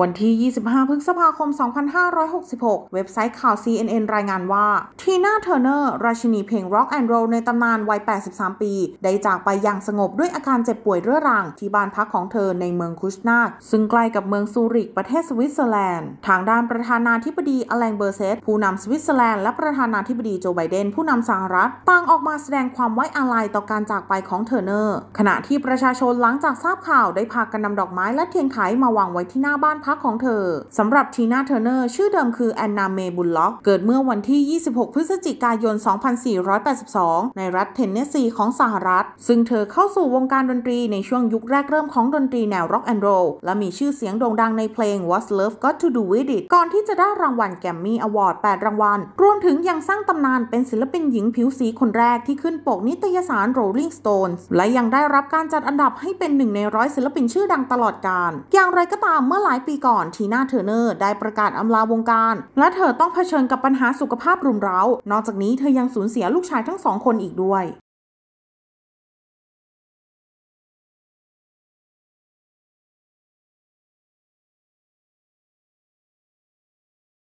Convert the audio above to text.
วันที่ 25 พฤษภาคม 2566 เว็บไซต์ข่าว CNN รายงานว่า ทีน่าเทอร์เนอร์ ราชินีเพลงร็อกแอนด์โรลในตำนานวัย 83 ปี ได้จากไปอย่างสงบด้วยอาการเจ็บป่วยเรื้อรัง ที่บ้านพักของเธอในเมืองคุชนาคซึ่งใกล้กับเมืองซูริก ประเทศสวิตเซอร์แลนด์ ทางด้านประธานาธิบดีอแลงเบอร์เซตผู้นำสวิตเซอร์แลนด์และประธานาธิบดีโจ ไบเดน ผู้นำสหรัฐต่างออกมาแสดงความไว้อาลัยต่อการจากไปของเทอร์เนอร์ ขณะที่ประชาชนหลังจากทราบข่าวได้พากันนำดอกไม้และเทียนไขมาวางไว้ที่หน้าบ้านพักของเธอสำหรับทีน่าเทอร์เนอร์ชื่อเดิมคือแอนนาเมบุลล็อกเกิดเมื่อวันที่ 26 พฤศจิกายน 2482 ในรัฐเทนเนสซีของสหรัฐ ซึ่งเธอเข้าสู่วงการดนตรีในช่วงยุคแรกเริ่มของดนตรีแนวร็อกแอนด์โรลและมีชื่อเสียงโด่งดังในเพลง What's Love Got to Do with It ก่อนที่จะได้รางวัลแกมมี่อวอร์ด 8 รางวัลรวมถึงยังสร้างตำนานเป็นศิลปินหญิงผิวสีคนแรกที่ขึ้นปกนิตยสาร Rolling Stones และยังได้รับการจัดอันดับให้เป็นหนึ่งในร้อยศิลปินชื่อดังตลอดกาลอย่างไรก็ตามเมื่อหลายปีีก่อนทีน่าเทอร์เนอร์ ได้ประกาศอำลาวงการ และเธอต้องเผชิญกับปัญหาสุขภาพรุมเร้า นอกจากนี้เธอยังสูญเสียลูกชายทั้งสองคนอีกด้วย